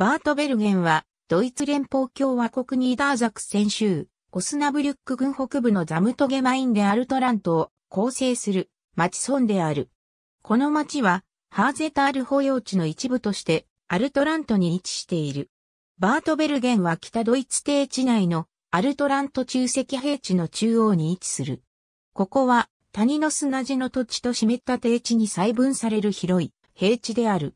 バート・ベルゲンは、ドイツ連邦共和国ニーダーザクセン州、オスナブリュック郡北部のザムトゲマインでアルトラントを構成する町村である。この町は、ハーゼタール保養地の一部として、アルトラントに位置している。バートベルゲンは北ドイツ低地内のアルトラント中石平地の中央に位置する。ここは谷の砂地の土地と湿った低地に細分される広い平地である。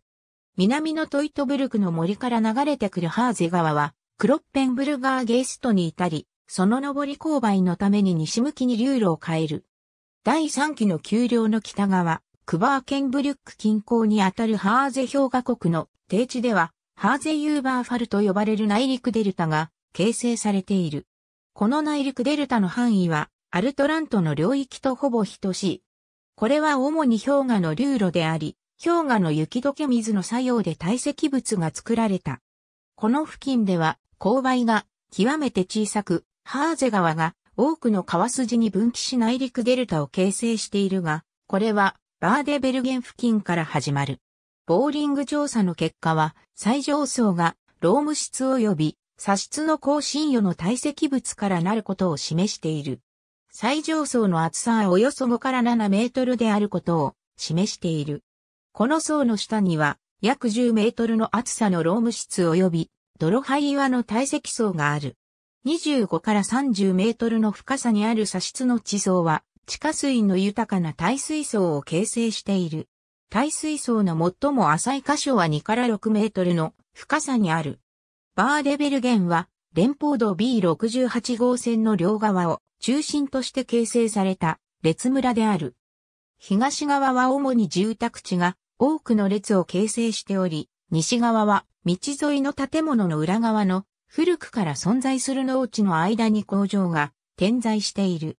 南のトイトブルクの森から流れてくるハーゼ川は、クロッペンブルガーゲーストに至り、その上り勾配のために西向きに流路を変える。第3期の丘陵の北側、クバーケンブリュック近郊にあたるハーゼ氷河国の低地では、ハーゼユーバーファルと呼ばれる内陸デルタが形成されている。この内陸デルタの範囲は、アルトラントの領域とほぼ等しい。これは主に氷河の流路であり、氷河の雪解け水の作用で堆積物が作られた。この付近では勾配が極めて小さく、ハーゼ川が多くの川筋に分岐し内陸デルタを形成しているが、これはバーデベルゲン付近から始まる。ボーリング調査の結果は、最上層がローム質及び砂質の更新与の堆積物からなることを示している。最上層の厚さはおよそ5から7メートルであることを示している。この層の下には、約10メートルの厚さのローム室及び、泥灰岩の堆積層がある。25から30メートルの深さにある砂質の地層は、地下水の豊かな耐水層を形成している。耐水層の最も浅い箇所は2から6メートルの深さにある。バーレベル源は、連邦道 B68 号線の両側を中心として形成された列村である。東側は主に住宅地が多くの列を形成しており、西側は道沿いの建物の裏側の古くから存在する農地の間に工場が点在している。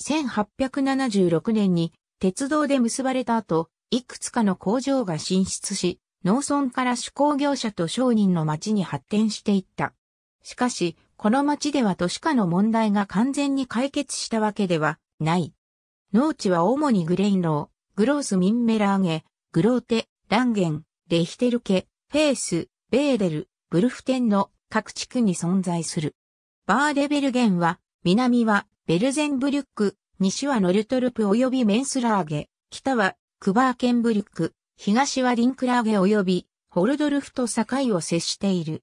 1876年に鉄道で結ばれた後、いくつかの工場が進出し、農村から手工業者と商人の町に発展していった。しかし、この町では都市化の問題が完全に解決したわけではない。農地は主にグレインロー、グロースミンメラーゲ、グローテ、ランゲン、レヒテルケ、フェース、ベーデル、ブルフテンの各地区に存在する。バーデベルゲンは、南はベルゼンブリュック、西はノルトルプ及びメンスラーゲ、北はクバーケンブリュック、東はリンクラーゲ及びホルドルフと境を接している。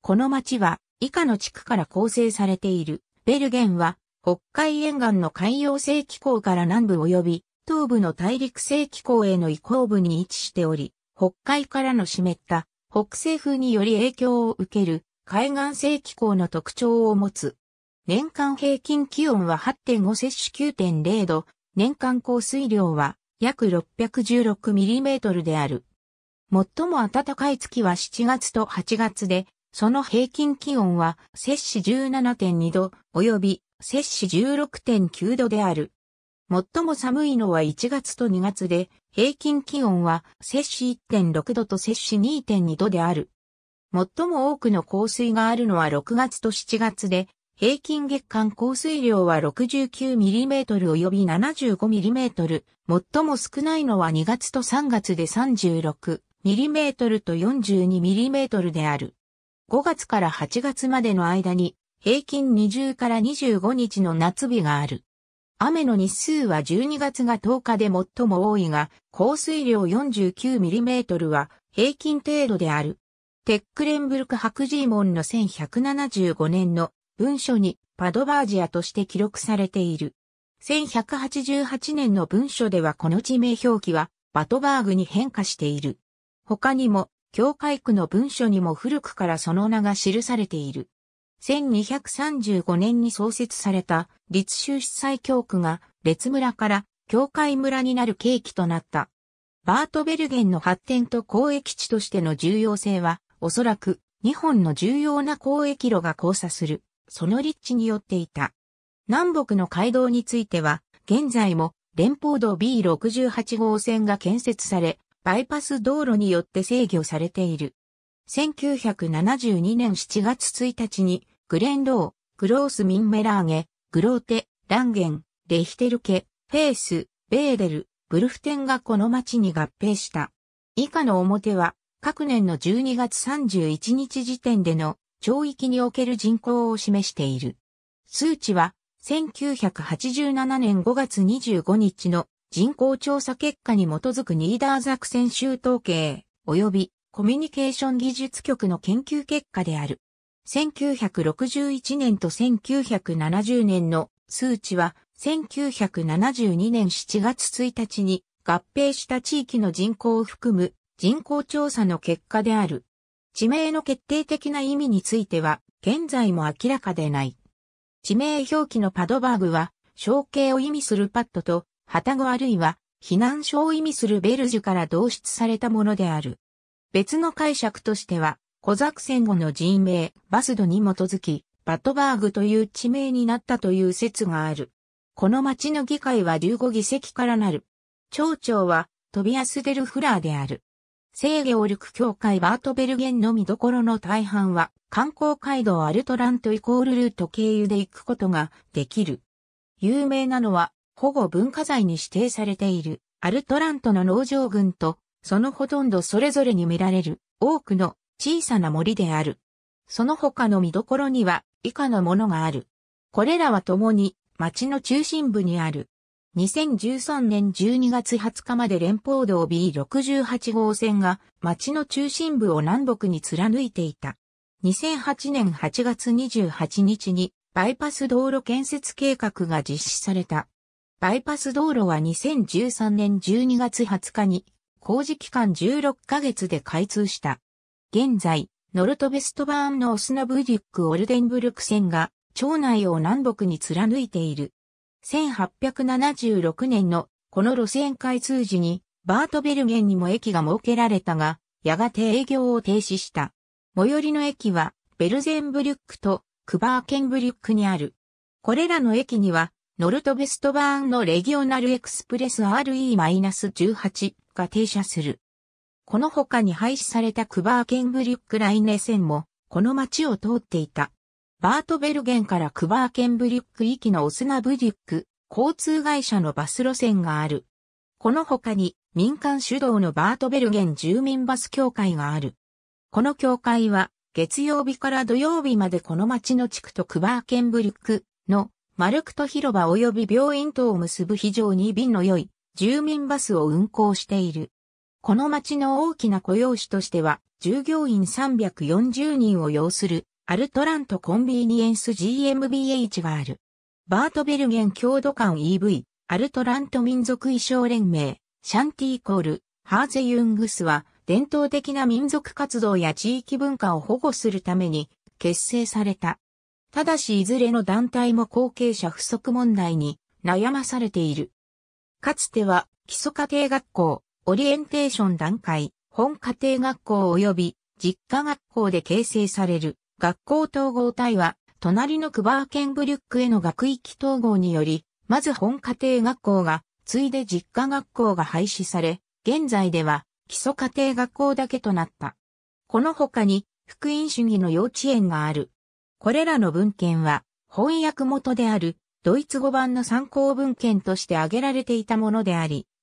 この町は以下の地区から構成されている。ベルゲンは北海沿岸の海洋性気候から南部及び東部の大陸性気候への移行部に位置しており、北海からの湿った北西風により影響を受ける海岸性気候の特徴を持つ。年間平均気温は8.5摂氏9.0度、年間降水量は約6 1 6トルである。最も暖かい月は7月と8月で、その平均気温は摂氏17.2度及び摂氏16.9度である。最も寒いのは1月と2月で、平均気温は摂氏1.6度と摂氏2.2度である。最も多くの降水があるのは6月と7月で、平均月間降水量は 69mm 及び 75mm、最も少ないのは2月と3月で 36mm と 42mm である。5月から8月までの間に平均20から25日の夏日がある。雨の日数は12月が10日で最も多いが、降水量 49mm は平均程度である。テックレンブルク白ジーモンの1175年の文書にパドバージアとして記録されている。1188年の文書ではこの地名表記はバトバーグに変化している。他にも、教会区の文書にも古くからその名が記されている。1235年に創設された立州司祭教区が列村から教会村になる契機となった。バートベルゲンの発展と交易地としての重要性は、おそらく日本の重要な交易路が交差する、その立地によっていた。南北の街道については、現在も連邦道 B68 号線が建設され、バイパス道路によって制御されている。1972年7月1日にグレンロー、グロース・ミンメラーゲ、グローテ、ランゲン、レヒテルケ、フェース、ベーデル、ブルフテンがこの町に合併した。以下の表は、各年の12月31日時点での町域における人口を示している。数値は、1987年5月25日の人口調査結果に基づくニーダーザクセン州統計、及びコミュニケーション技術局の研究結果である。1961年と1970年の数値は1972年7月1日に合併した地域の人口を含む人口調査の結果である。地名の決定的な意味については現在も明らかでない。地名表記のパドバーグは象形を意味するパッドと旗語あるいは避難所を意味するベルジュから導出されたものである。別の解釈としては、コザク戦後の人名、バスドに基づき、バトバーグという地名になったという説がある。この町の議会は15議席からなる。町長は、トビアス・デル・フラーである。聖ゲオルク教会バートベルゲンの見どころの大半は、観光街道アルトラントイコールルート経由で行くことができる。有名なのは、保護文化財に指定されている、アルトラントの農場群と、そのほとんどそれぞれに見られる、多くの小さな森である。その他の見どころには以下のものがある。これらは共に町の中心部にある。2013年12月20日まで連邦道 B68 号線が町の中心部を南北に貫いていた。2008年8月28日にバイパス道路建設計画が実施された。バイパス道路は2013年12月20日に工事期間16ヶ月で開通した。現在、ノルトベストバーンのオスナブリュック・オルデンブルク線が、町内を南北に貫いている。1876年のこの路線開通時に、バートベルゲンにも駅が設けられたが、やがて営業を停止した。最寄りの駅は、ベルゼンブリュックとクバーケンブリュックにある。これらの駅には、ノルトベストバーンのレギオナルエクスプレス RE-18 が停車する。この他に廃止されたクバーケンブリュックライネ線も、この町を通っていた。バートベルゲンからクバーケンブリュック行きのオスナブリュック、交通会社のバス路線がある。この他に民間主導のバートベルゲン住民バス協会がある。この協会は月曜日から土曜日までこの町の地区とクバーケンブリュックのマルクト広場及び病院とを結ぶ非常に便の良い住民バスを運行している。この町の大きな雇用主としては、従業員340人を要する、アルトラントコンビニエンス GmbH がある。バートベルゲン郷土館 EV、アルトラント民族衣装連盟、シャンティーコール、ハーゼユングスは、伝統的な民族活動や地域文化を保護するために結成された。ただしいずれの団体も後継者不足問題に悩まされている。かつては基礎家庭学校、オリエンテーション段階、本家庭学校及び実家学校で形成される学校統合体は、隣のクバーケンブリュックへの学域統合により、まず本家庭学校が、ついで実家学校が廃止され、現在では基礎家庭学校だけとなった。この他に、福音主義の幼稚園がある。これらの文献は、翻訳元である、ドイツ語版の参考文献として挙げられていたものであり、